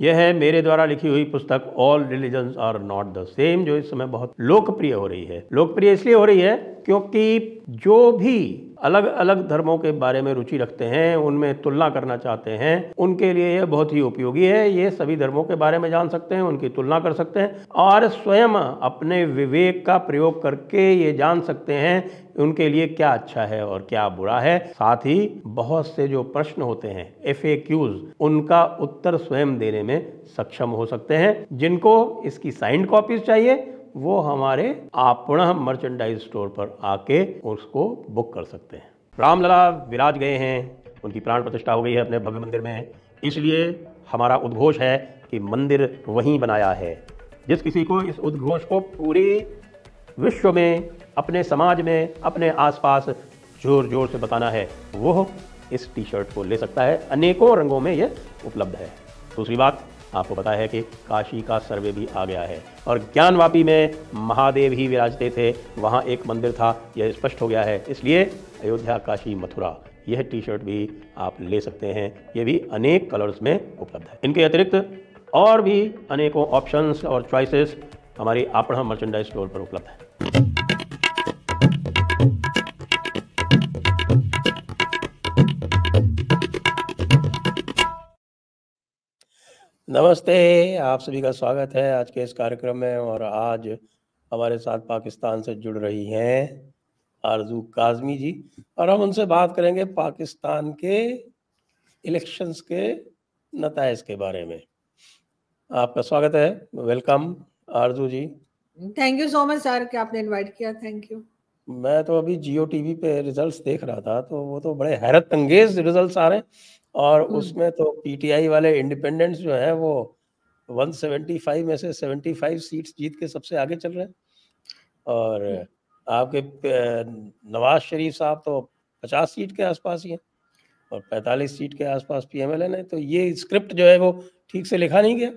यह है मेरे द्वारा लिखी हुई पुस्तक all religions are not the same जो इस समय बहुत लोकप्रिय हो रही है लोकप्रिय इसलिए हो रही है क्योंकि जो भी अलग अलग धर्मों के बारे में रुचि रखते हैं उनमें तुलना करना चाहते हैं उनके लिए यह बहुत ही उपयोगी है ये सभी धर्मों के बारे में जान सकते हैं उनकी तुलना कर सकते हैं और स्वयं अपने विवेक का प्रयोग करके ये जान सकते हैं उनके लिए क्या अच्छा है और क्या बुरा है साथ ही बहुत से जो प्रश्न होते हैं एफ उनका उत्तर स्वयं देने में सक्षम हो सकते हैं जिनको इसकी साइंड कॉपीज चाहिए वो हमारे आपणा मर्चेंडाइज स्टोर पर आके उसको बुक कर सकते हैं रामलला विराज गए हैं उनकी प्राण प्रतिष्ठा हो गई है अपने भव्य मंदिर में इसलिए हमारा उद्घोष है कि मंदिर वहीं बनाया है जिस किसी को इस उद्घोष को पूरे विश्व में अपने समाज में अपने आसपास जोर जोर से बताना है वो इस टी शर्ट को ले सकता है अनेकों रंगों में ये उपलब्ध है दूसरी बात आपको पता है कि काशी का सर्वे भी आ गया है और ज्ञानवापी में महादेव ही विराजते थे वहाँ एक मंदिर था यह स्पष्ट हो गया है इसलिए अयोध्या काशी मथुरा यह टी शर्ट भी आप ले सकते हैं ये भी अनेक कलर्स में उपलब्ध है इनके अतिरिक्त और भी अनेकों ऑप्शंस और चॉइसेस हमारी आपड़ा मर्चेंडाइज स्टोर पर उपलब्ध है नमस्ते आप सभी का स्वागत है आज के इस कार्यक्रम में और आज हमारे साथ पाकिस्तान से जुड़ रही हैं आरजू काजमी जी और हम उनसे बात करेंगे पाकिस्तान के इलेक्शंस के नतज के बारे में आपका स्वागत है welcome Arzoo ji thank you so much sir कि आपने इनवाइट किया थैंक यू मैं तो अभी जियो टीवी पे रिजल्ट्स देख रहा था तो वो तो बड़े हैरत अंगेज रिजल्ट आ रहे हैं और हम्म। उसमें तो पीटीआई वाले इंडिपेंडेंट्स जो हैं वो 175 में से 75 सीट्स जीत के सबसे आगे चल रहे हैं और हम्म। आपके नवाज शरीफ साहब तो 50 सीट के आसपास ही हैं और 45 सीट के आसपास पीएमएलएन है तो ये स्क्रिप्ट जो है वो ठीक से लिखा नहीं गया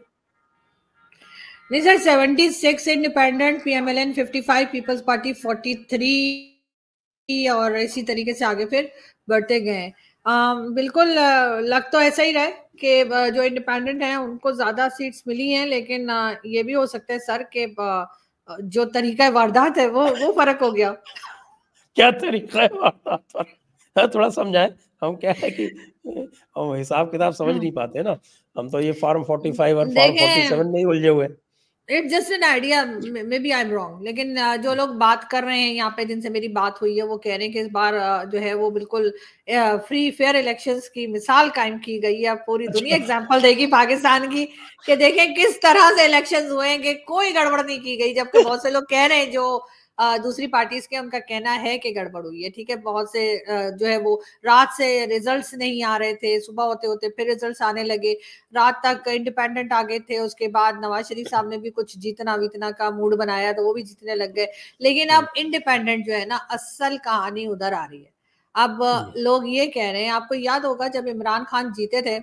नहीं sir 76 independent PMLN 55 Peoples Party 43 और इसी तरीके से आगे फिर बढ़ते गए Um, बिल्कुल लग तो ऐसा ही रहा है कि जो इंडिपेंडेंट हैं उनको ज्यादा सीट्स मिली हैं लेकिन ये भी हो सकता है सर के जो तरीका है वारदात है वो वो फर्क हो गया क्या तरीका है वारदात हाँ, थोड़ा समझाए हम क्या है कि हम हिसाब किताब समझ हाँ। नहीं पाते ना हम तो ये फॉर्म 45 और फॉर्म 47 में ही उलझे हुए हैं it just an idea maybe I am wrong लेकिन जो hmm. लोग बात कर रहे हैं यहाँ पे जिनसे मेरी बात हुई है वो कह रहे हैं कि इस बार जो है वो बिल्कुल फ्री फेयर इलेक्शन की मिसाल कायम की गई है पूरी अच्छा। दुनिया एग्जाम्पल देगी पाकिस्तान की कि देखें किस तरह से इलेक्शन हुए हैं कि कोई गड़बड़ नहीं की गई जबकि बहुत से लोग कह रहे हैं जो दूसरी पार्टीज के उनका कहना है कि गड़बड़ हुई है ठीक है बहुत से जो है वो रात से रिजल्ट्स नहीं आ रहे थे सुबह होते होते फिर रिजल्ट्स आने लगे रात तक इंडिपेंडेंट आ गए थे उसके बाद नवाज शरीफ साहब ने भी कुछ जीतना वीतना का मूड बनाया तो वो भी जीतने लग गए लेकिन अब इंडिपेंडेंट जो है ना असल कहानी उधर आ रही है अब लोग ये कह रहे हैं आपको याद होगा जब इमरान खान जीते थे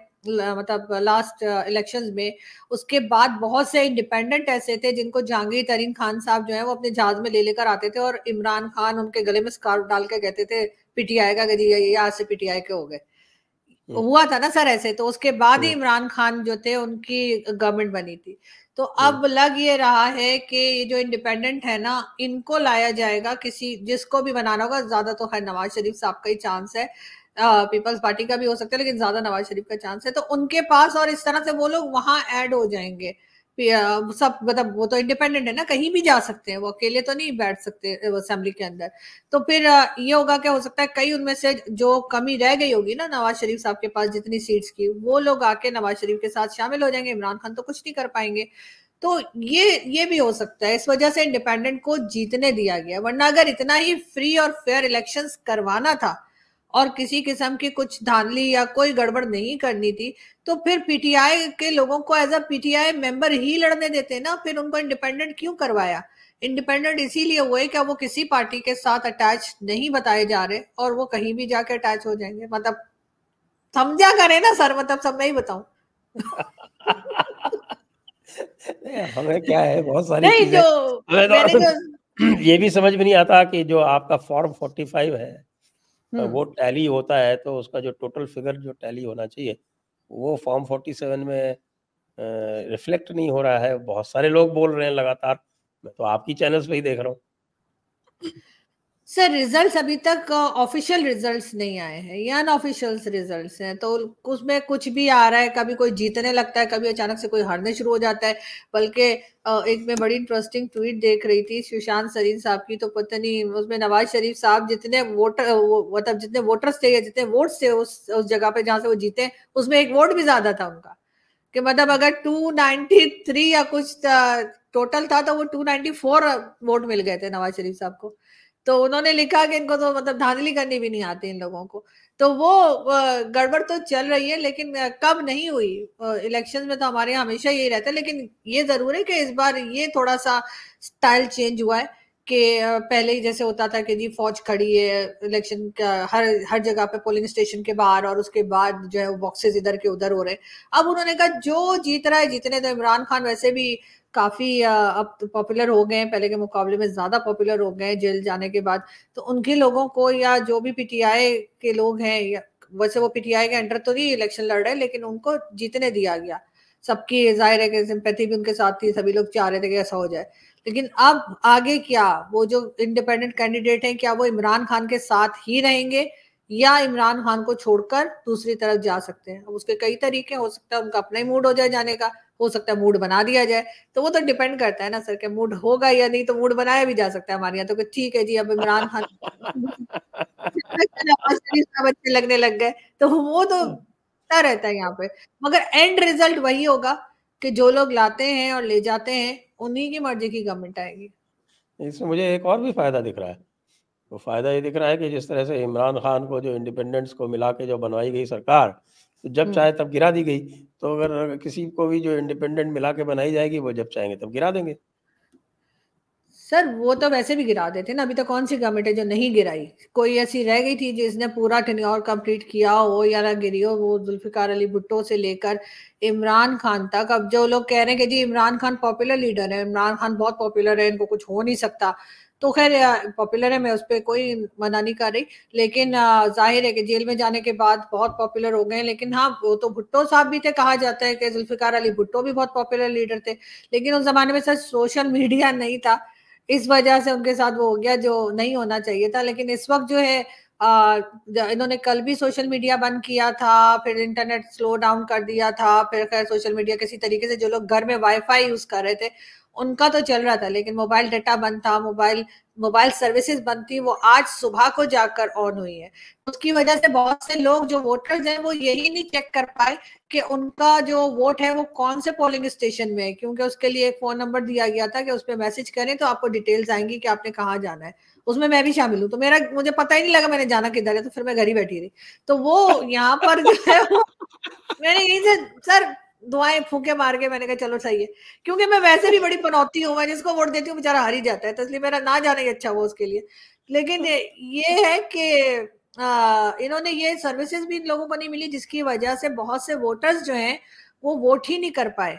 मतलब लास्ट इलेक्शंस में उसके बाद बहुत से इंडिपेंडेंट ऐसे थे जिनको जहांगीर तरीन खान साहब जो है वो अपने जहाज में ले लेकर आते थे और इमरान खान उनके गले में स्कार्फ डाल के कहते थे पीटीआई का जी ये आज से पीटीआई के हो गए हम्म। हुआ था ना सर ऐसे तो उसके बाद ही हम्म। इमरान खान जो थे उनकी गवर्नमेंट बनी थी तो हम्म। अब लग ये रहा है कि ये जो इंडिपेंडेंट है ना इनको लाया जाएगा किसी जिसको भी बनाना होगा ज्यादा तो खैर नवाज शरीफ साहब का ही चांस है पीपल्स पार्टी का भी हो सकता है लेकिन ज्यादा नवाज शरीफ का चांस है तो उनके पास और इस तरह से वो लोग वहां ऐड हो जाएंगे सब मतलब वो तो इंडिपेंडेंट है ना कहीं भी जा सकते हैं वो अकेले तो नहीं बैठ सकते असेंबली के अंदर तो फिर ये होगा क्या हो सकता है कई उनमें से जो कमी रह गई होगी ना नवाज शरीफ साहब के पास जितनी सीट्स की वो लोग आके नवाज शरीफ के साथ शामिल हो जाएंगे इमरान खान तो कुछ नहीं कर पाएंगे तो ये ये भी हो सकता है इस वजह से इंडिपेंडेंट को जीतने दिया गया वरना अगर इतना ही फ्री और फेयर इलेक्शंस करवाना था और किसी किस्म की कुछ धांधली या कोई गड़बड़ नहीं करनी थी तो फिर पीटीआई के लोगों को एज अ पीटीआई मेंबर ही लड़ने देते ना फिर उनको इंडिपेंडेंट क्यों करवाया इंडिपेंडेंट इसीलिए हुए क्या वो किसी पार्टी के साथ अटैच नहीं बताए जा रहे और वो कहीं भी जाके अटैच हो जाएंगे मतलब समझा करे ना सर मतलब सब मैं ही बताऊं हमें क्या है बहुत सारी नहीं जो, तो मैंने जो ये भी समझ में नहीं आता कि जो आपका फॉर्म 45 है वो टैली होता है तो उसका जो टोटल फिगर जो टैली होना चाहिए वो फॉर्म 47 में रिफ्लेक्ट नहीं हो रहा है बहुत सारे लोग बोल रहे हैं लगातार मैं तो आपकी चैनल्स पे ही देख रहा हूँ सर रिजल्ट्स अभी तक ऑफिशियल रिजल्ट्स नहीं आए हैं या अनऑफिशियल रिजल्ट्स हैं तो उसमें कुछ भी आ रहा है कभी कोई जीतने लगता है कभी अचानक से कोई हारने शुरू हो जाता है बल्कि एक मैं बड़ी इंटरेस्टिंग ट्वीट देख रही थी सुशांत सरीन साहब की तो पता नहीं उसमें नवाज शरीफ साहब जितने वोटर मतलब जितने वोटर्स थे या जितने वोट्स थे उस उस जगह पे जहाँ से वो जीते उसमें एक वोट भी ज्यादा था उनका कि मतलब अगर टू या कुछ टोटल था तो वो टू वोट मिल गए थे नवाज शरीफ साहब को तो उन्होंने लिखा कि इनको तो मतलब धांधली करनी भी नहीं आती इन लोगों को तो वो गड़बड़ तो चल रही है लेकिन कब नहीं हुई इलेक्शन में तो हमारे यहाँ हमेशा यही रहता है लेकिन ये जरूर है कि इस बार ये थोड़ा सा स्टाइल चेंज हुआ है कि पहले ही जैसे होता था कि जी फौज खड़ी है इलेक्शन हर हर जगह पे पोलिंग स्टेशन के बाहर और उसके बाद जो है वो बॉक्सेस इधर के उधर हो रहे अब उन्होंने कहा जो जीत रहा है जीतने तो इमरान खान वैसे भी काफी अब तो पॉपुलर हो गए पहले के मुकाबले में ज्यादा पॉपुलर हो गए जेल जाने के बाद तो उनके लोगों को या जो भी पीटीआई के लोग हैं या वैसे वो पीटीआई के अंडर तो नहीं इलेक्शन लड़ रहे लेकिन उनको जीतने दिया गया सबकी जाहिर है कि सिंपैथी भी उनके साथ थी सभी लोग चाह रहे थे कि ऐसा हो जाए लेकिन अब आगे क्या वो जो इंडिपेंडेंट कैंडिडेट हैं क्या वो इमरान खान के साथ ही रहेंगे या इमरान खान को छोड़कर दूसरी तरफ जा सकते हैं अब उसके कई तरीके हो सकता है उनका अपना ही मूड हो जाए जाने का हो सकता है मूड बना दिया जाए तो वो तो डिपेंड करता है ना सर के मूड होगा या नहीं तो मूड बनाया भी जा सकता है हमारे यहाँ तो ठीक है जी अब इमरान खान अच्छे लगने लग गए तो वो तो हम्म। रहता है यहाँ पे मगर एंड रिजल्ट वही होगा कि जो लोग लाते हैं और ले जाते हैं उन्हीं की मर्जी की गवर्नमेंट आएगी इसमें मुझे एक और भी फायदा दिख रहा है तो फायदा ये दिख रहा है कि जिस तरह से इमरान खान को जो इंडिपेंडेंस को मिला के जो बनवाई गई सरकार तो जब हम्म। चाहे तब गिरा दी गई तो अगर किसी को भी जो इंडिपेंडेंट मिला के बनाई जाएगी वो जब चाहेंगे तब गिरा देंगे सर वो तो वैसे भी गिरा देते ना अभी तक तो कौन सी गवर्नमेंट है जो नहीं गिराई कोई ऐसी रह गई थी जिसने पूरा और कंप्लीट किया हो या ना गिरी हो वो जुल्फिकार अली भुट्टो से लेकर इमरान खान तक अब जो लोग कह रहे हैं कि जी इमरान खान पॉपुलर लीडर है इमरान खान बहुत पॉपुलर है इनको कुछ हो नहीं सकता तो खैर पॉपुलर है मैं उस पर कोई मना नहीं कर रही लेकिन जाहिर है कि जेल में जाने के बाद बहुत पॉपुलर हो गए लेकिन हाँ वो तो भुट्टो साहब भी थे कहा जाता है कि जुल्फिकार अली भुट्टो भी बहुत पॉपुलर लीडर थे लेकिन उस जमाने में सर सोशल मीडिया नहीं था इस वजह से उनके साथ वो हो गया जो नहीं होना चाहिए था लेकिन इस वक्त जो है आ, इन्होंने कल भी सोशल मीडिया बंद किया था फिर इंटरनेट स्लो डाउन कर दिया था फिर खैर सोशल मीडिया किसी तरीके से जो लोग घर में वाईफाई यूज कर रहे थे उनका तो चल रहा था लेकिन मोबाइल डाटा बंद था मोबाइल मोबाइल सर्विसेज बंद थी वो आज सुबह को जाकर ऑन हुई है उसकी वजह से बहुत से लोग जो वोटर्स हैं वो यही नहीं चेक कर पाए कि उनका जो वोट है वो कौन से पोलिंग स्टेशन में है क्योंकि उसके लिए एक फोन नंबर दिया गया था कि उस पर मैसेज करें तो आपको डिटेल्स आएंगी कि आपने कहाँ जाना है उसमें मैं भी शामिल हूँ तो मेरा मुझे पता ही नहीं लगा मैंने जाना किधर है तो फिर मैं घर ही बैठी रही तो वो यहाँ पर जो है वो मैंने यही से सर दुआएं फूके मार के मैंने कहा चलो सही है क्योंकि मैं वैसे भी बड़ी पनौती हूँ मैं जिसको वोट देती हूँ बेचारा हार ही जाता है तो इसलिए मेरा ना जाना ही अच्छा हुआ उसके लिए लेकिन हाँ। ये है कि इन्होंने ये सर्विसेज भी इन लोगों को नहीं मिली जिसकी वजह से बहुत से वोटर्स जो हैं वो वोट ही नहीं कर पाए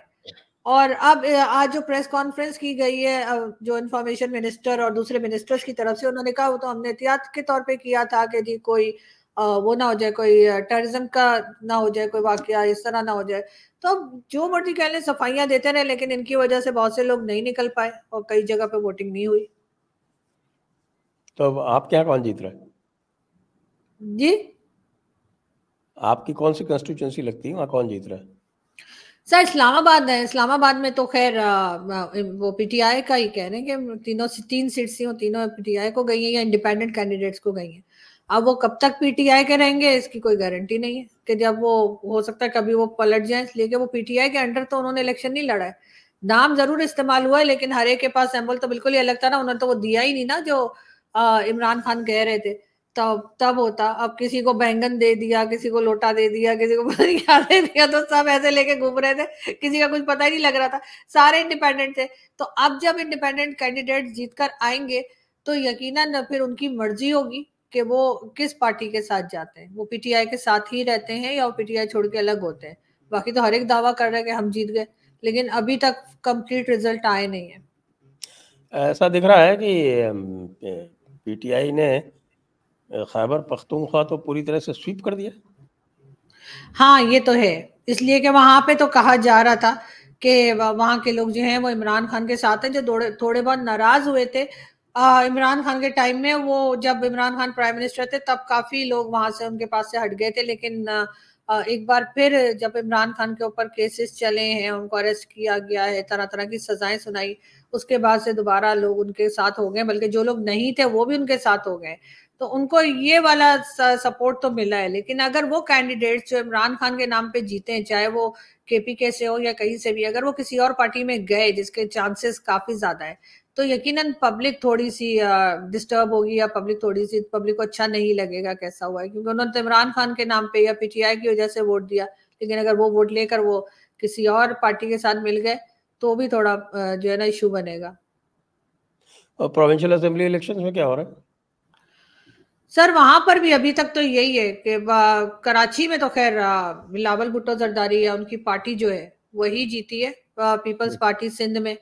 और अब आज जो प्रेस कॉन्फ्रेंस की गई है जो इन्फॉर्मेशन मिनिस्टर और दूसरे मिनिस्टर्स की तरफ से उन्होंने कहा वो तो हमने एहतियात के तौर पे किया था कि जी कोई वो ना हो जाए कोई टेररिज्म का ना हो जाए कोई वाक्य इस तरह ना हो जाए तो अब जो मर्जी कह लें सफाइयाँ देते रहे लेकिन इनकी वजह से बहुत से लोग नहीं निकल पाए और कई जगह पे वोटिंग नहीं हुई तो आप क्या कौन जीत रहा है जी आपकी कौन सी कंस्टिट्यूंसी लगती है वहाँ कौन जीत रहा है सर इस्लामाबाद है इस्लामाबाद में तो खैर वो पीटीआई का ही कह रहे हैं कि तीनों तीन सीट्स ही तीनों पीटीआई को गई हैं या इंडिपेंडेंट कैंडिडेट्स को गई हैं अब वो कब तक पीटीआई के रहेंगे इसकी कोई गारंटी नहीं है कि जब वो हो सकता है कभी वो पलट जाए इसलिए कि वो पीटीआई के अंडर तो उन्होंने इलेक्शन नहीं लड़ा है नाम जरूर इस्तेमाल हुआ है लेकिन हरे के पास सैम्बल तो बिल्कुल ही अलग था ना उन्होंने तो वो दिया ही नहीं ना जो इमरान खान कह रहे थे तब तब होता अब किसी को बैंगन दे दिया किसी को लोटा दे दिया किसी को क्या दे दिया तो सब ऐसे लेके घूम रहे थे किसी का कुछ पता ही नहीं लग रहा था सारे इंडिपेंडेंट थे तो अब जब इंडिपेंडेंट कैंडिडेट जीतकर आएंगे तो यकीनन फिर उनकी मर्जी होगी कि वो किस पार्टी के साथ जाते हैं वो पीटीआई के साथ ही रहते हैं या वो पीटीआई छोड़ के अलग होते हैं बाकी तो हर एक दावा कर रहा है कि हम जीत गए लेकिन अभी तक कंप्लीट रिजल्ट आए नहीं है ऐसा दिख रहा है कि पीटीआई ने खैबर पख्तूनख्वा तो पूरी तरह से स्वीप कर दिया हाँ ये तो है इसलिए कि वहां पे तो कहा जा रहा था कि वहां के लोग जो हैं वो इमरान खान के साथ हैं जो थोड़े बहुत नाराज हुए थे इमरान खान के टाइम में वो जब इमरान खान प्राइम मिनिस्टर थे तब काफी लोग वहां से उनके पास से हट गए थे लेकिन एक बार फिर जब इमरान खान के ऊपर केसेस चले हैं उनको अरेस्ट किया गया है तरह तरह की सजाएं सुनाई उसके बाद से दोबारा लोग उनके साथ हो गए बल्कि जो लोग नहीं थे वो भी उनके साथ हो गए तो उनको ये वाला सपोर्ट तो मिला है लेकिन अगर वो कैंडिडेट्स जो इमरान खान के नाम पे जीते हैं चाहे वो केपीके से हो या कहीं से भी अगर वो किसी और पार्टी में गए जिसके चांसेस काफी ज्यादा है तो यकीनन पब्लिक थोड़ी सी डिस्टर्ब होगी या पब्लिक थोड़ी सी पब्लिक को अच्छा नहीं लगेगा कैसा हुआ है क्योंकि उन्होंने तो इमरान खान के नाम पे या पीटीआई की वजह से वोट दिया लेकिन अगर वो वोट लेकर वो किसी और पार्टी के साथ मिल गए तो भी थोड़ा जो है ना इशू बनेगा और प्रोविंशियल असेंबली इलेक्शन में क्या हो रहा है सर वहां पर भी अभी तक तो यही है कि कराची में तो खैर बिलावल भुट्टो जरदारी या उनकी पार्टी जो है वही जीती है पीपल्स हम्म। पार्टी सिंध में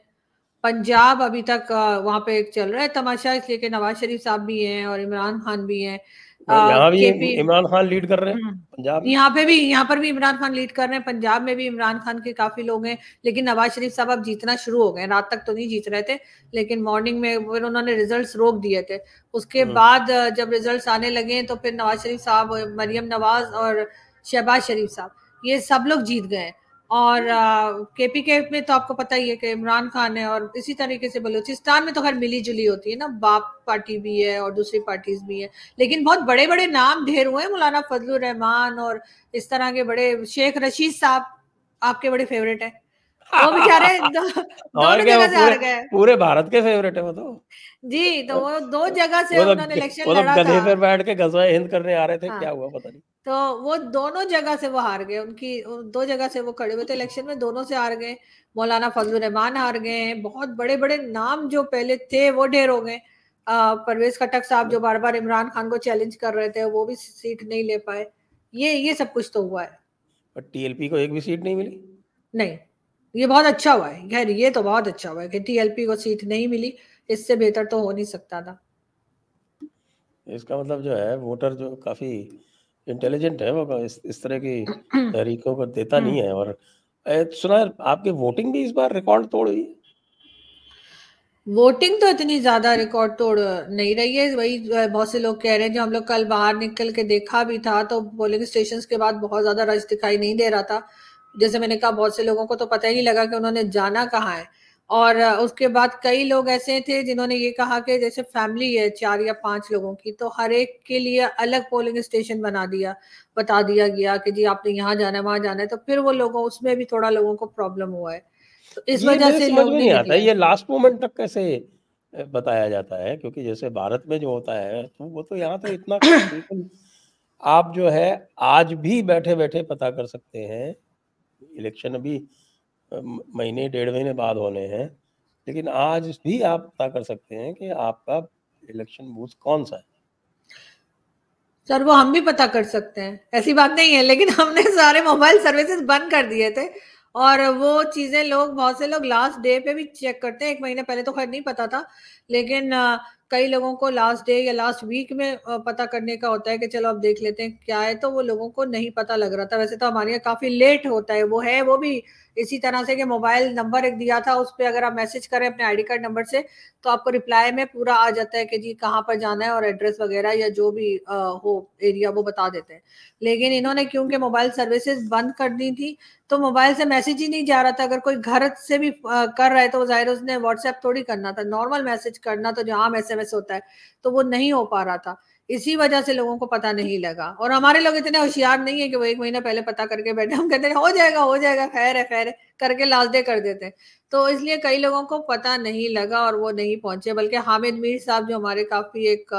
पंजाब अभी तक वहाँ पे चल रहा है तमाशा इसलिए कि नवाज शरीफ साहब भी हैं और इमरान खान भी हैं हाँ, इमरान खान लीड कर रहे हैं हम्म। पंजाब यहाँ पे भी यहाँ पर भी इमरान खान लीड कर रहे हैं पंजाब में भी इमरान खान के काफी लोग हैं लेकिन नवाज शरीफ साहब अब जीतना शुरू हो गए रात तक तो नहीं जीत रहे थे लेकिन मॉर्निंग में फिर उन्होंने रिजल्ट्स रोक दिए थे उसके हम्म। बाद जब रिजल्ट्स आने लगे तो फिर नवाज शरीफ साहब मरियम नवाज और शहबाज शरीफ साहब ये सब लोग जीत गए और के पी के में तो आपको पता ही है कि इमरान खान है और इसी तरीके से बलूचिस्तान में तो खैर मिली जुली होती है ना बाप पार्टी भी है और दूसरी पार्टीज भी है लेकिन बहुत बड़े बड़े नाम ढेर हुए हैं मौलाना फजल रहमान और इस तरह के बड़े शेख रशीद साहब आपके बड़े फेवरेट है वो बेचारे दोनों जगह से हार गए पूरे भारत के फेवरेट है वो तो जी तो वो दो जगह से तो उन्होंने इलेक्शन तो लड़ा था गधे पर बैठ के गजवा हिंद करने आ रहे थे हाँ। क्या हुआ पता नहीं तो वो दोनों जगह से वो हार गए उनकी दो जगह से वो खड़े हुए थे इलेक्शन में दोनों से हार गए मौलाना फजल रहमान हार गए हैं बहुत बड़े बड़े नाम जो पहले थे वो ढेर हो गए परवेज खटक साहब जो बार बार इमरान खान को चैलेंज कर रहे थे वो भी सीट नहीं ले पाए ये ये सब कुछ तो हुआ है पर टीएलपी को एक भी सीट नहीं मिली नहीं ये बहुत अच्छा हुआ है खैर ये तो बहुत अच्छा हुआ है कि टीएलपी को सीट नहीं मिली इससे बेहतर तो हो नहीं सकता था इसका मतलब जो है वोटर जो काफी इंटेलिजेंट है वो इस इस तरह की तरीकों को देता नहीं हम्म। है और सुना आपकी वोटिंग भी इस बार रिकॉर्ड तोड़ हुई वोटिंग तो इतनी ज्यादा रिकॉर्ड तोड़ नहीं रही है वही बहुत से लोग कह रहे हैं जो हम लोग कल बाहर निकल के देखा भी था तो पोलिंग स्टेशन के बाद बहुत ज्यादा रश दिखाई नहीं दे रहा था जैसे मैंने कहा बहुत से लोगों को तो पता ही नहीं लगा कि उन्होंने जाना कहाँ है और उसके बाद कई लोग ऐसे थे जिन्होंने ये कहा कि जैसे फैमिली है चार या पांच लोगों की तो हर एक के लिए अलग पोलिंग स्टेशन बना दिया बता दिया गया कि जी आपने यहाँ जाना है वहां जाना है तो फिर वो लोगों उसमें भी थोड़ा लोगों को प्रॉब्लम हुआ है तो इस वजह से लोग नहीं आता ये लास्ट मोमेंट तक कैसे बताया जाता है क्योंकि जैसे भारत में जो होता है तो वो तो यहाँ तो इतना आप जो है आज भी बैठे बैठे पता कर सकते हैं इलेक्शन अभी महीने डेढ़ महीने बाद होने हैं लेकिन आज भी आप पता कर सकते हैं कि आपका इलेक्शन बूथ कौन सा है सर वो हम भी पता कर सकते हैं ऐसी बात नहीं है लेकिन हमने सारे मोबाइल सर्विसेज बंद कर दिए थे और वो चीज़ें लोग बहुत से लोग लास्ट डे पे भी चेक करते हैं एक महीने पहले तो खैर नहीं पता था लेकिन कई लोगों को लास्ट डे या लास्ट वीक में पता करने का होता है कि चलो अब देख लेते हैं क्या है तो वो लोगों को नहीं पता लग रहा था वैसे तो हमारे यहाँ काफ़ी लेट होता है वो है वो भी इसी तरह से कि मोबाइल नंबर एक दिया था उस पर अगर आप मैसेज करें अपने आईडी कार्ड नंबर से तो आपको रिप्लाई में पूरा आ जाता है कि जी कहाँ पर जाना है और एड्रेस वगैरह या जो भी आ, हो एरिया वो बता देते हैं लेकिन इन्होंने क्योंकि मोबाइल सर्विसेज बंद कर दी थी तो मोबाइल से मैसेज ही नहीं जा रहा था अगर कोई घर से भी आ, कर रहा है तो जाहिर उसने व्हाट्सएप थोड़ी करना था नॉर्मल मैसेज करना तो आम मैसेज एसएमएस होता है तो वो नहीं हो पा रहा था इसी वजह से लोगों को पता नहीं लगा और हमारे लोग इतने होशियार नहीं है कि वो एक महीना पहले पता करके बैठे हम कहते हैं हो जाएगा हो जाएगा खैर है खैर है करके लाजदे कर देते तो इसलिए कई लोगों को पता नहीं लगा और वो नहीं पहुंचे बल्कि हामिद मीर साहब जो हमारे काफ़ी एक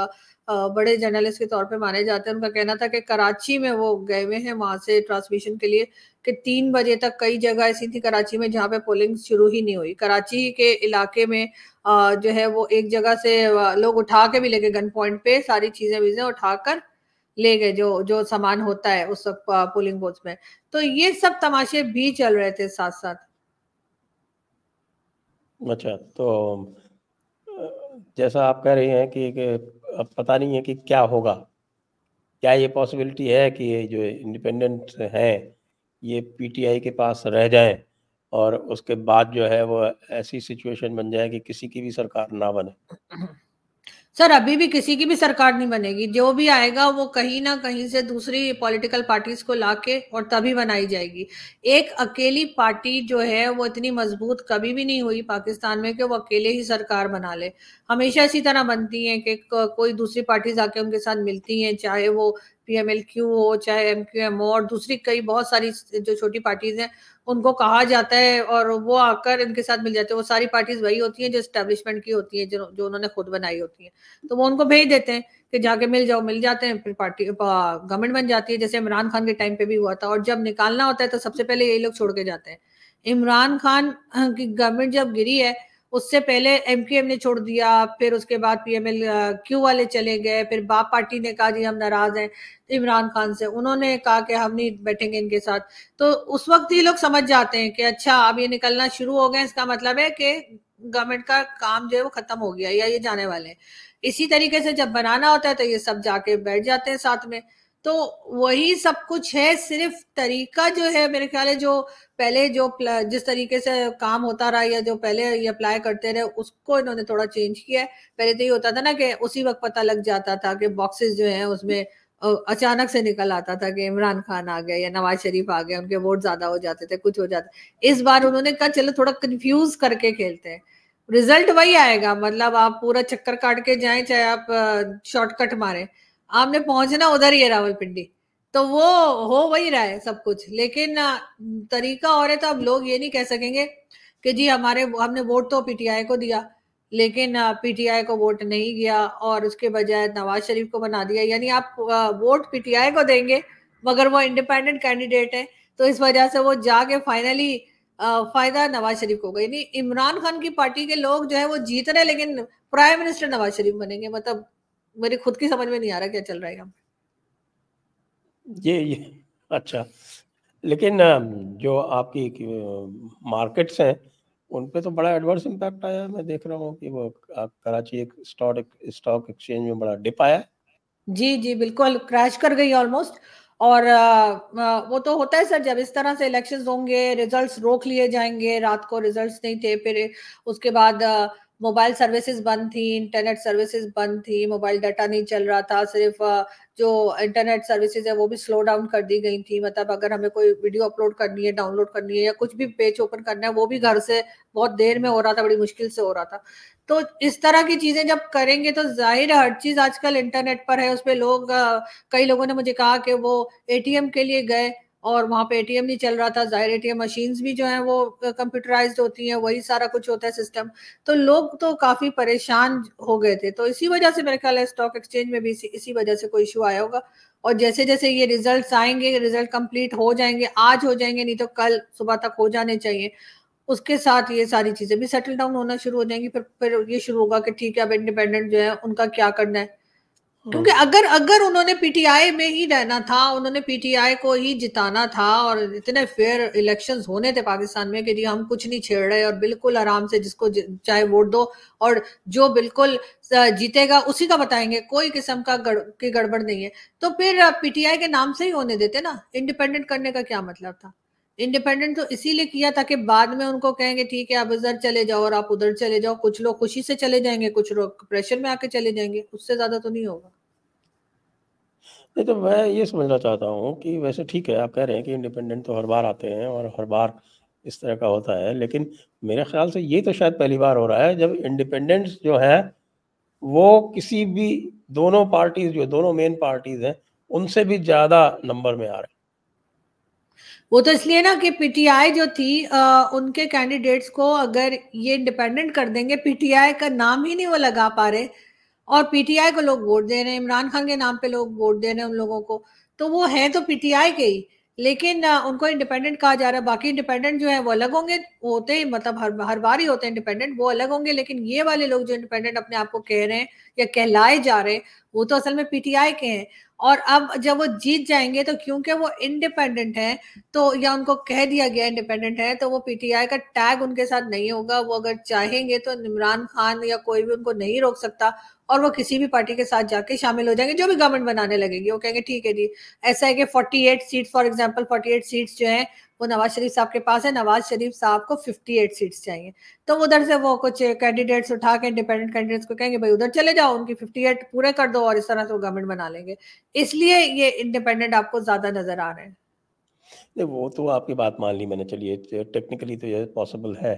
बड़े जर्नलिस्ट के तौर पे माने जाते हैं उनका कहना था कि कराची में वो गए हुए हैं वहां से ट्रांसमिशन के लिए कि तीन बजे तक कई जगह ऐसी थी कराची में जहाँ पे पोलिंग शुरू ही नहीं हुई कराची के इलाके में जो है वो एक जगह से लोग उठा के भी लेके गन पॉइंट पे सारी चीज़ें वीज़ें उठाकर ले गए जो जो सामान होता है उस वक्त पोलिंग बूथ में तो ये सब तमाशे भी चल रहे थे साथ साथ अच्छा तो जैसा आप कह रही हैं कि, कि अब पता नहीं है कि क्या होगा क्या ये पॉसिबिलिटी है कि ये जो इंडिपेंडेंट हैं ये पीटीआई के पास रह जाएं और उसके बाद जो है वो ऐसी सिचुएशन बन जाए कि किसी की भी सरकार ना बने सर अभी भी किसी की भी सरकार नहीं बनेगी जो भी आएगा वो कहीं ना कहीं से दूसरी पॉलिटिकल पार्टीज को लाके और तभी बनाई जाएगी एक अकेली पार्टी जो है वो इतनी मजबूत कभी भी नहीं हुई पाकिस्तान में कि वो अकेले ही सरकार बना ले हमेशा इसी तरह बनती है कि कोई दूसरी पार्टीज आके उनके साथ मिलती हैं चाहे वो पीएमएलक्यू हो चाहे एम क्यू एम हो और दूसरी कई बहुत सारी जो छोटी पार्टीज हैं उनको कहा जाता है और वो आकर इनके साथ मिल जाते हैं वो सारी पार्टीज वही होती हैं जो स्टैब्लिशमेंट की होती हैं जो जो उन्होंने खुद बनाई होती हैं तो वो उनको भेज देते हैं कि जाके मिल जाओ मिल जाते हैं फिर पार्टी गवर्नमेंट बन जाती है जैसे इमरान खान के टाइम पे भी हुआ था और जब निकालना होता है तो सबसे पहले यही लोग छोड़ के जाते हैं इमरान खान की गवर्नमेंट जब गिरी है उससे पहले एमक्यूएम ने छोड़ दिया फिर उसके बाद पीएमएल क्यू वाले चले गए फिर बाप पार्टी ने कहा जी हम नाराज हैं इमरान खान से उन्होंने कहा कि हम नहीं बैठेंगे इनके साथ तो उस वक्त ही लोग समझ जाते हैं कि अच्छा अब ये निकलना शुरू हो गए इसका मतलब है कि गवर्नमेंट का काम जो है वो खत्म हो गया या ये जाने वाले हैं इसी तरीके से जब बनाना होता है तो ये सब जाके बैठ जाते हैं साथ में तो वही सब कुछ है सिर्फ तरीका जो है मेरे ख्याल है जो पहले जो जिस तरीके से काम होता रहा या जो पहले ये अप्लाई करते रहे उसको इन्होंने थोड़ा चेंज किया है पहले तो ये होता था ना कि उसी वक्त पता लग जाता था कि बॉक्सेस जो है उसमें अचानक से निकल आता था कि इमरान खान आ गए या नवाज शरीफ आ गए उनके वोट ज्यादा हो जाते थे कुछ हो जाते इस बार उन्होंने कहा चलो थोड़ा कंफ्यूज करके खेलते हैं रिजल्ट वही आएगा मतलब आप पूरा चक्कर काट के जाए चाहे आप शॉर्टकट मारें आपने पहुंचना उधर ही है रावल पिंडी तो वो हो वही रहा है सब कुछ लेकिन तरीका और है तो अब लोग ये नहीं कह सकेंगे कि जी हमारे हमने वोट तो पीटीआई को दिया लेकिन पीटीआई को वोट नहीं गया और उसके बजाय नवाज शरीफ को बना दिया यानी आप वोट पीटीआई को देंगे मगर वो इंडिपेंडेंट कैंडिडेट है तो इस वजह से वो जाके फाइनली फायदा नवाज शरीफ को यानी इमरान खान की पार्टी के लोग जो है वो जीत रहे लेकिन प्राइम मिनिस्टर नवाज शरीफ बनेंगे मतलब मेरे खुद की समझ में नहीं आ रहा क्या चल रहा है यहाँ ये ये अच्छा लेकिन जो आपकी मार्केट्स हैं उन पे तो बड़ा एडवर्स इम्पैक्ट आया मैं देख रहा हूँ कि वो कराची एक स्टॉक स्टॉक एक्सचेंज में बड़ा डिप आया जी जी बिल्कुल क्रैश कर गई ऑलमोस्ट और आ, वो तो होता है सर जब इस तरह से इलेक्शंस होंगे रिजल्ट्स रोक लिए जाएंगे रात को रिजल्ट्स नहीं थे फिर उसके बाद आ, मोबाइल सर्विसेज बंद थी इंटरनेट सर्विसेज बंद थी मोबाइल डाटा नहीं चल रहा था सिर्फ जो इंटरनेट सर्विसेज है वो भी स्लो डाउन कर दी गई थी मतलब अगर हमें कोई वीडियो अपलोड करनी है डाउनलोड करनी है या कुछ भी पेज ओपन करना है वो भी घर से बहुत देर में हो रहा था बड़ी मुश्किल से हो रहा था तो इस तरह की चीजें जब करेंगे तो जाहिर हर चीज आजकल इंटरनेट पर है उस पर लोग कई लोगों ने मुझे कहा कि वो एटीएम के लिए गए और वहाँ पे एटीएम नहीं चल रहा था जाहिर एटीएम मशीन्स भी जो हैं वो कंप्यूटराइज होती हैं वही सारा कुछ होता है सिस्टम तो लोग तो काफ़ी परेशान हो गए थे तो इसी वजह से मेरे ख्याल है स्टॉक एक्सचेंज में भी इसी इसी वजह से कोई इशू आया होगा और जैसे जैसे ये रिजल्ट आएंगे रिजल्ट कम्प्लीट हो जाएंगे आज हो जाएंगे नहीं तो कल सुबह तक हो जाने चाहिए उसके साथ ये सारी चीज़ें भी सेटल डाउन होना शुरू हो जाएंगी फिर फिर ये शुरू होगा कि ठीक है अब इंडिपेंडेंट जो है उनका क्या करना है क्योंकि हाँ। अगर अगर उन्होंने पीटीआई में ही रहना था उन्होंने पीटीआई को ही जिताना था और इतने फेयर इलेक्शंस होने थे पाकिस्तान में कि जी हम कुछ नहीं छेड़ रहे और बिल्कुल आराम से जिसको चाहे वोट दो और जो बिल्कुल जीतेगा उसी का बताएंगे कोई किस्म का गड़, की गड़बड़ नहीं है तो फिर पीटीआई के नाम से ही होने देते ना इंडिपेंडेंट करने का क्या मतलब था इंडिपेंडेंट तो इसीलिए किया ताकि बाद में उनको कहेंगे ठीक है आप इधर चले जाओ और आप उधर चले जाओ कुछ लोग खुशी से चले जाएंगे कुछ लोग प्रेशर में आके चले जाएंगे उससे ज्यादा तो नहीं होगा नहीं तो मैं ये समझना चाहता हूँ कि वैसे ठीक है आप कह रहे हैं कि इंडिपेंडेंट तो हर बार आते हैं और हर बार इस तरह का होता है लेकिन मेरे ख्याल से ये तो शायद पहली बार हो रहा है जब इंडिपेंडेंट्स जो है वो किसी भी दोनों पार्टीज जो दोनों मेन पार्टीज हैं उनसे भी ज़्यादा नंबर में आ रहे हैं वो तो इसलिए ना कि पीटीआई जो थी आ, उनके कैंडिडेट्स को अगर ये इंडिपेंडेंट कर देंगे पीटीआई का नाम ही नहीं वो लगा पा रहे और पीटीआई को लोग वोट दे रहे हैं इमरान खान के नाम पे लोग वोट दे रहे हैं उन लोगों को तो वो है तो पीटीआई के ही लेकिन आ, उनको इंडिपेंडेंट कहा जा रहा है बाकी इंडिपेंडेंट जो है वो अलग होंगे होते ही मतलब हर हर बार ही होते हैं इंडिपेंडेंट वो अलग होंगे लेकिन ये वाले लोग जो इंडिपेंडेंट अपने आप को कह रहे हैं या कहलाए जा रहे हैं वो तो असल में पीटीआई के हैं और अब जब वो जीत जाएंगे तो क्योंकि वो इंडिपेंडेंट है तो या उनको कह दिया गया इंडिपेंडेंट है तो वो पीटीआई का टैग उनके साथ नहीं होगा वो अगर चाहेंगे तो इमरान खान या कोई भी उनको नहीं रोक सकता और वो किसी भी पार्टी के साथ जाके शामिल हो जाएंगे जो भी गवर्नमेंट बनाने लगेगी वो कहेंगे ठीक है जी ऐसा है कि 48 सीट फॉर एग्जांपल 48 सीट्स जो हैं वो नवाज शरीफ साहब के पास है नवाज शरीफ साहब को 58 सीट्स चाहिए तो उधर से वो कुछ कैंडिडेट्स उठा के इंडिपेंडेंट कैंडिडेट्स को कहेंगे भाई उधर चले जाओ उनकी फिफ्टी पूरे कर दो और इस तरह से वो गवर्नमेंट बना लेंगे इसलिए ये इंडिपेंडेंट आपको ज्यादा नजर आ रहे हैं नहीं वो तो आपकी बात मान ली मैंने चलिए टेक्निकली तो ये पॉसिबल है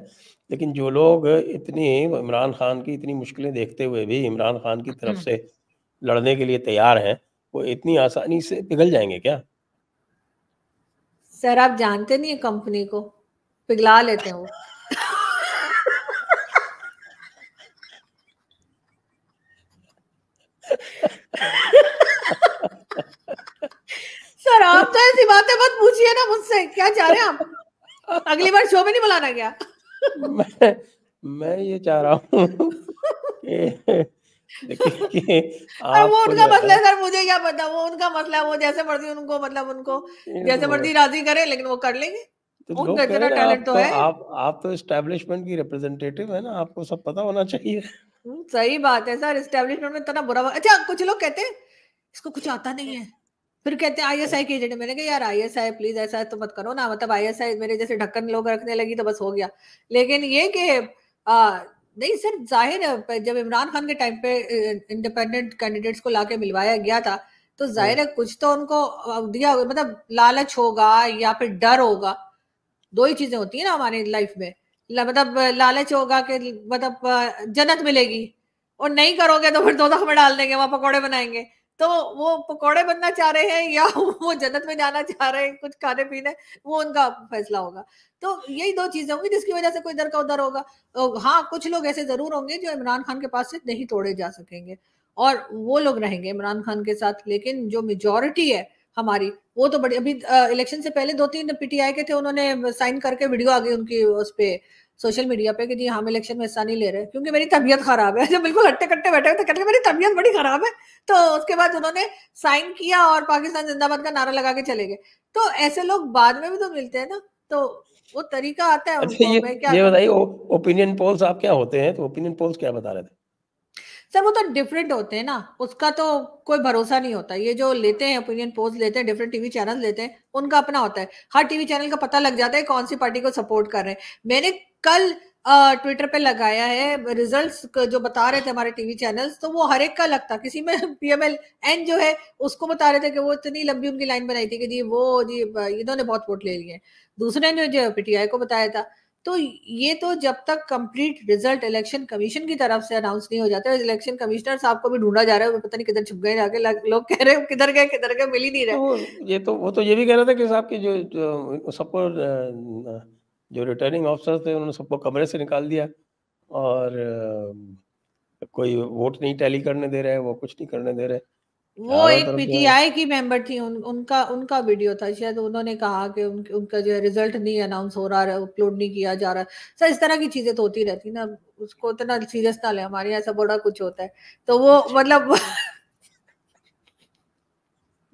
लेकिन जो लोग इतनी इमरान खान की इतनी मुश्किलें देखते हुए भी इमरान खान की तरफ हम्म। से लड़ने के लिए तैयार हैं वो इतनी आसानी से पिघल जाएंगे क्या सर आप जानते नहीं है कंपनी को पिघला लेते हैं वो सर आप तो ऐसी बातें मत पूछिए ना मुझसे क्या चाह रहे हैं आप अगली बार शो में नहीं बुलाना क्या मैं मैं ये चाह रहा हूँ वो उनका मसला है सर मुझे क्या पता वो उनका मसला है वो जैसे मर्जी उनको मतलब उनको जैसे मर्जी राजी करे लेकिन वो कर लेंगे तो तो, तो है आप आप तो है ना आपको सब पता होना चाहिए हम्म, सही बात है सर में इतना बुरा अच्छा कुछ लोग कहते हैं इसको कुछ आता नहीं है फिर कहते हैं आईएसआई की एजेंट मैंने कहा यार आईएसआई प्लीज ऐसा तो मत करो ना मतलब आईएसआई मेरे जैसे ढक्कन लोग रखने लगी तो बस हो गया लेकिन ये कि नहीं सर जाहिर है जब इमरान खान के टाइम पे इंडिपेंडेंट कैंडिडेट्स को लाके मिलवाया गया था तो जाहिर है हम्म। कुछ तो उनको दिया होगा मतलब लालच होगा या फिर डर होगा दो ही चीजें होती है ना हमारी लाइफ में मतलब लालच होगा कि मतलब जन्नत मिलेगी और नहीं करोगे तो फिर दो में डाल देंगे वहां पकौड़े बनाएंगे तो वो पकौड़े बनना चाह रहे हैं या वो जन्नत में जाना चाह रहे हैं कुछ खाने पीने वो उनका फैसला होगा तो यही दो चीजें होंगी जिसकी वजह से कोई इधर का उधर होगा तो हाँ कुछ लोग ऐसे जरूर होंगे जो इमरान खान के पास से नहीं तोड़े जा सकेंगे और वो लोग रहेंगे इमरान खान के साथ लेकिन जो मेजोरिटी है हमारी वो तो बड़ी अभी इलेक्शन से पहले दो तीन पीटीआई के थे उन्होंने साइन करके वीडियो आ गई उनकी उस पर सोशल मीडिया पे कि जी हम इलेक्शन में हिस्सा नहीं ले रहे क्योंकि मेरी तबीयत खराब है जब बिल्कुल हट्टे कट्टे बैठे हुए थे कहते मेरी तबीयत बड़ी खराब है तो उसके बाद उन्होंने साइन किया और पाकिस्तान जिंदाबाद का नारा लगा के चले गए तो ऐसे लोग बाद में भी तो मिलते हैं ना तो वो तरीका आता है अच्छा, ये, ये बताइए ओपिनियन पोल्स आप क्या होते हैं तो ओपिनियन पोल्स क्या बता रहे थे सर वो तो डिफरेंट होते हैं ना उसका तो कोई भरोसा नहीं होता ये जो लेते हैं ओपिनियन पोस्ट लेते हैं डिफरेंट टीवी चैनल लेते हैं उनका अपना होता है हर टीवी चैनल का पता लग जाता है कौन सी पार्टी को सपोर्ट कर रहे हैं मैंने कल ट्विटर पे लगाया है रिजल्ट्स जो बता रहे थे हमारे टीवी चैनल्स तो वो हर एक का लगता किसी में पीएमएल एन जो है उसको बता रहे थे कि वो इतनी लंबी उनकी लाइन बनाई थी कि जी वो जी इन्होंने बहुत वोट ले लिए दूसरे ने जो पीटीआई को बताया था तो ये तो जब तक कंप्लीट रिजल्ट इलेक्शन कमीशन की तरफ से अनाउंस नहीं हो जाता इलेक्शन कमिश्नर साहब को भी ढूंढा जा रहा है पता नहीं किधर छुप गए जाके लोग कह रहे हैं किधर गए किधर गए मिल ही नहीं रहे तो ये तो वो तो ये भी कह रहा था कि साहब की जो, जो सबको जो रिटर्निंग ऑफिसर थे उन्होंने सबको कमरे से निकाल दिया और कोई वोट नहीं टैली करने दे रहे हैं वो कुछ नहीं करने दे रहे हैं वो एक पीटीआई की मेंबर थी उन, उनका उनका वीडियो था शायद उन्होंने कहा कि उन, उनका जो है रिजल्ट नहीं अनाउंस हो रहा है अपलोड नहीं किया जा रहा है सर इस तरह की चीजें तो होती रहती ना उसको इतना सीरियस ना ले हमारे यहाँ ऐसा बड़ा कुछ होता है तो वो मतलब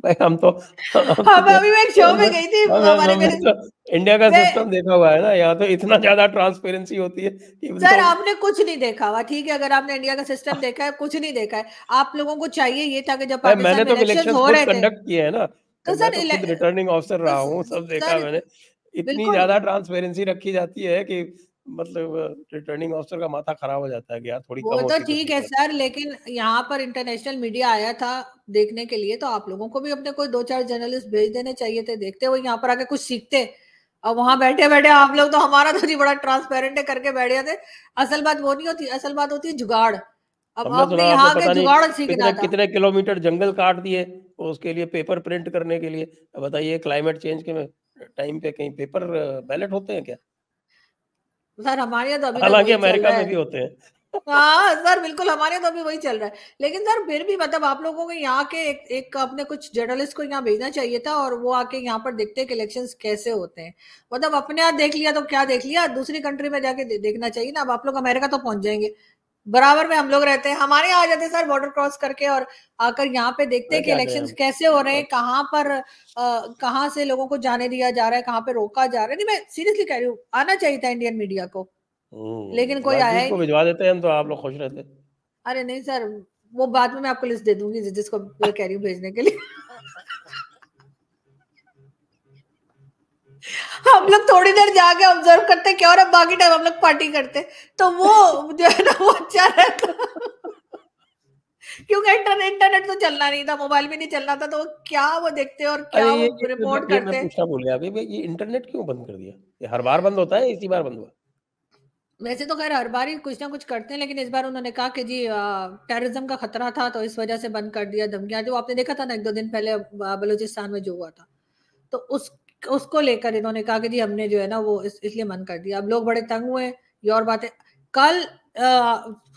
हम तो इंडिया हाँ, तो तो- हाँ, तो का सिस्टम देखा हुआ है ना यहाँ तो इतना ज्यादा ट्रांसपेरेंसी होती है मतलब सर आपने कुछ नहीं देखा हुआ ठीक है अगर आपने इंडिया का सिस्टम देखा है कुछ नहीं देखा है आप लोगों को चाहिए ये था कि जब मैंने तो इलेक्शन हो रहे कंडक्ट किया है ना तो सर रिटर्निंग ऑफिसर रहा हूँ सब देखा मैंने इतनी ज्यादा ट्रांसपेरेंसी रखी जाती है कि मतलब रिटर्निंग ऑफिसर का माथा खराब हो जाता है कि यार थोड़ी वो तो, तो ठीक है सर लेकिन यहाँ पर इंटरनेशनल मीडिया आया था देखने के लिए तो आप लोगों को भी अपने कोई दो चार जर्नलिस्ट भेज देने चाहिए थे देखते वो यहाँ पर आके कुछ सीखते अब वहां बैठे बैठे आप लोग तो हमारा तो जी बड़ा ट्रांसपेरेंट है करके बैठ जाते असल बात वो नहीं होती असल बात होती है जुगाड़ अब आपने यहाँ के जुगाड़ सीखना कितने किलोमीटर जंगल काट दिए उसके लिए पेपर प्रिंट करने के लिए बताइए क्लाइमेट चेंज के टाइम पे कहीं पेपर बैलेट होते हैं क्या सर हमारे यहाँ तो अभी हालांकि अमेरिका में भी होते हैं हाँ सर बिल्कुल हमारे यहाँ तो अभी वही चल रहा है लेकिन सर फिर भी मतलब आप लोगों को यहाँ के एक, एक अपने कुछ जर्नलिस्ट को यहाँ भेजना चाहिए था और वो आके यहाँ पर देखते हैं कि इलेक्शन कैसे होते हैं मतलब अपने यहाँ देख लिया तो क्या देख लिया दूसरी कंट्री में जाके दे, देखना चाहिए ना अब आप लोग अमेरिका तो पहुंच जाएंगे बराबर में हम लोग रहते हैं हमारे यहाँ आ जाते सर बॉर्डर क्रॉस करके और आकर यहाँ पे देखते हैं कि इलेक्शन कैसे हो रहे हैं कहाँ पर कहाँ से लोगों को जाने दिया जा रहा है कहाँ पे रोका जा रहा है नहीं मैं सीरियसली कह रही हूँ आना चाहिए था इंडियन मीडिया को लेकिन कोई आया ही भिजवा देते हैं तो आप लोग खुश रहते अरे नहीं सर वो बाद में मैं आपको लिस्ट दे दूंगी जिसको कह रही हूँ भेजने के लिए हम लोग थोड़ी देर जाके ऑब्जर्व करते क्या और अब बाकी टाइम हम लोग पार्टी करते तो वो जो है ना वो अच्छा रहता क्योंकि इंटरनेट इंटरनेट तो चलना नहीं था मोबाइल भी नहीं चलना था तो क्या वो देखते और क्या वो रिपोर्ट करते मैं पूछना भूल गया अभी ये इंटरनेट क्यों बंद कर दिया ये हर बार बंद होता है इसी बार बंद हुआ वैसे तो खैर हर बार ही कुछ ना कुछ करते हैं लेकिन इस बार उन्होंने कहा कि जी टेररिज्म का खतरा था तो इस वजह से बंद कर दिया धमकियां जो आपने देखा था ना एक दो दिन पहले बलूचिस्तान में जो हुआ था तो उस उसको लेकर इन्होंने कहा कि जी हमने जो है ना वो इस, इसलिए मन कर दिया अब लोग बड़े तंग हुए ये और बातें कल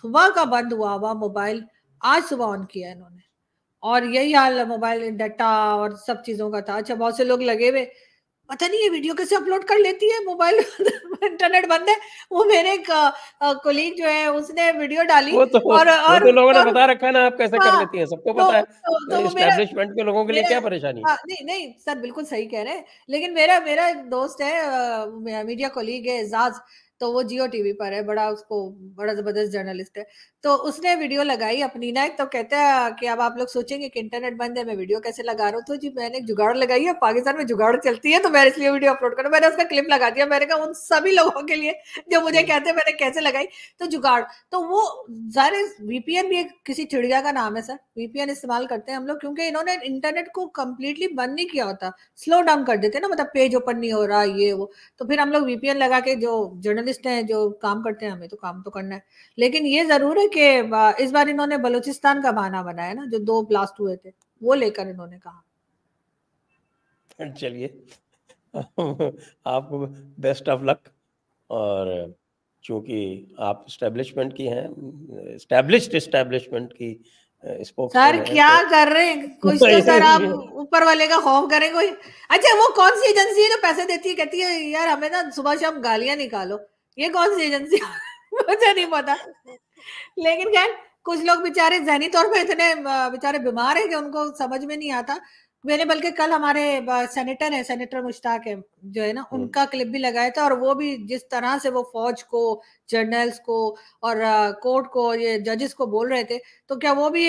सुबह का बंद हुआ हुआ मोबाइल आज सुबह ऑन किया इन्होंने और यही हाल मोबाइल डाटा और सब चीज़ों का था अच्छा बहुत से लोग लगे हुए पता नहीं ये वीडियो कैसे अपलोड कर लेती है मोबाइल इंटरनेट बंद है वो मेरे एक कोलीग जो है उसने वीडियो डाली वो तो, और, वो और तो लोगों ने बता रखा है ना आप कैसे हाँ, कर लेती हैं सबको तो- पता है तो, तो, तो मेरा, के लोगों के लिए क्या परेशानी आ, हाँ, नहीं नहीं सर बिल्कुल सही कह रहे हैं लेकिन मेरा मेरा एक दोस्त है मीडिया कोलीग है एजाज तो वो जियो टीवी पर है बड़ा उसको बड़ा जबरदस्त जर्नलिस्ट है तो उसने वीडियो लगाई अपनी ना तो कहते हैं कि अब आप लोग सोचेंगे कि इंटरनेट बंद है मैं वीडियो कैसे लगा रहा हूँ तो जी मैंने जुगाड़ लगाई है पाकिस्तान में जुगाड़ चलती है तो मैं इसलिए वीडियो अपलोड करूँ मैंने उसका क्लिप लगा दिया मैंने कहा उन सभी लोगों के लिए जो मुझे हम्म। कहते हैं मैंने कैसे लगाई तो जुगाड़ तो वो जहर वीपीएन भी एक किसी चिड़िया का नाम है सर वीपीएन इस्तेमाल करते हैं हम लोग क्योंकि इन्होंने इंटरनेट को कंप्लीटली बंद नहीं किया होता स्लो डाउन कर देते ना मतलब पेज ओपन नहीं हो रहा ये वो तो फिर हम लोग वीपीएन लगा के जो जर्नलिस्ट जर्नलिस्ट हैं जो काम करते हैं हमें तो काम तो करना है लेकिन ये जरूर है कि इस बार इन्होंने बलूचिस्तान का बहाना बनाया ना जो दो ब्लास्ट हुए थे वो लेकर इन्होंने कहा चलिए आपको बेस्ट ऑफ लक और चूंकि आप स्टैब्लिशमेंट की हैं स्टैब्लिश्ड स्टैब्लिशमेंट की सर क्या तो, कर रहे हैं कुछ तो सर आप ऊपर वाले का खौफ करें कोई अच्छा वो कौन सी एजेंसी है जो पैसे देती है कहती है यार हमें ना सुबह शाम गालियां निकालो ये कौन सी एजेंसी मुझे नहीं पता लेकिन खैर कुछ लोग बेचारे जहनी तौर पर इतने बेचारे बीमार है कि उनको समझ में नहीं आता मैंने बल्कि कल हमारे सेनेटर है सेनेटर मुश्ताक है जो है ना हम्म। उनका क्लिप भी लगाया था और वो भी जिस तरह से वो फौज को जर्नल्स को और कोर्ट को ये जजेस को बोल रहे थे तो क्या वो भी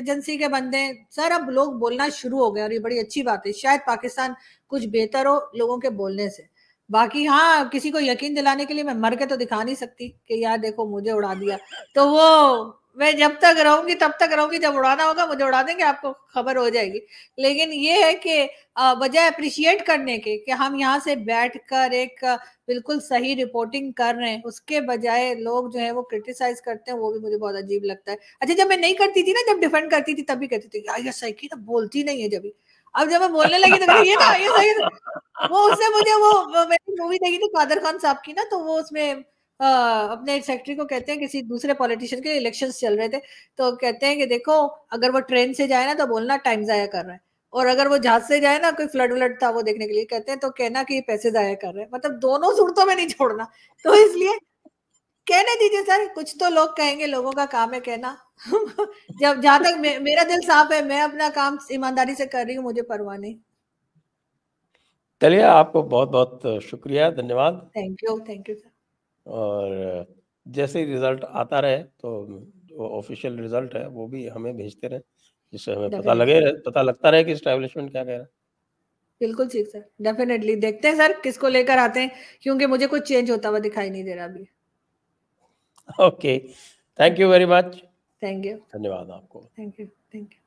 एजेंसी के बंदे सर अब लोग बोलना शुरू हो गए और ये बड़ी अच्छी बात है शायद पाकिस्तान कुछ बेहतर हो लोगों के बोलने से बाकी हाँ किसी को यकीन दिलाने के लिए मैं मर के तो दिखा नहीं सकती कि यार देखो मुझे उड़ा दिया तो वो मैं जब तक रहूंगी तब तक रहूंगी जब उड़ाना होगा मुझे उड़ा देंगे आपको खबर हो जाएगी लेकिन ये है कि बजाय अप्रिशिएट करने के कि हम यहाँ से बैठकर एक बिल्कुल सही रिपोर्टिंग कर रहे हैं उसके बजाय लोग जो है वो क्रिटिसाइज करते हैं वो भी मुझे बहुत अजीब लगता है अच्छा जब मैं नहीं करती थी ना जब डिफेंड करती थी तभी कहती थी यार ये सही ना बोलती नहीं है जब अब जब मैं बोलने लगी तो ये था सही वो उसने मुझे वो मैंने मूवी देखी थी कादर खान साहब की ना तो वो उसमें आ, अपने सेक्रेटरी को कहते हैं किसी दूसरे पॉलिटिशियन के इलेक्शंस चल रहे थे तो कहते हैं कि देखो अगर वो ट्रेन से जाए ना तो बोलना टाइम जाया कर रहा है और अगर वो जहाज से जाए ना कोई फ्लड व्लड था वो देखने के लिए कहते हैं तो कहना कि पैसे जाया कर रहे हैं मतलब दोनों सूरतों में नहीं छोड़ना तो इसलिए कहने दीजिए सर कुछ तो लोग कहेंगे लोगों का काम है कहना जब जहां तक मे, मेरा दिल साफ है मैं अपना काम ईमानदारी से कर रही हूँ मुझे परवाह नहीं चलिए आपको बहुत बहुत शुक्रिया धन्यवाद thank you thank you sir और जैसे ही रिजल्ट आता रहे तो ऑफिशियल रिजल्ट है वो भी हमें भेजते रहे जिससे हमें पता लगे पता लगता रहे कि स्टैब्लिशमेंट क्या कह रहा है बिल्कुल ठीक सर डेफिनेटली देखते हैं सर किसको लेकर आते हैं क्योंकि मुझे कुछ चेंज होता हुआ दिखाई नहीं दे रहा अभी okay thank you very much thank you धन्यवाद आपको थैंक यू थैंक यू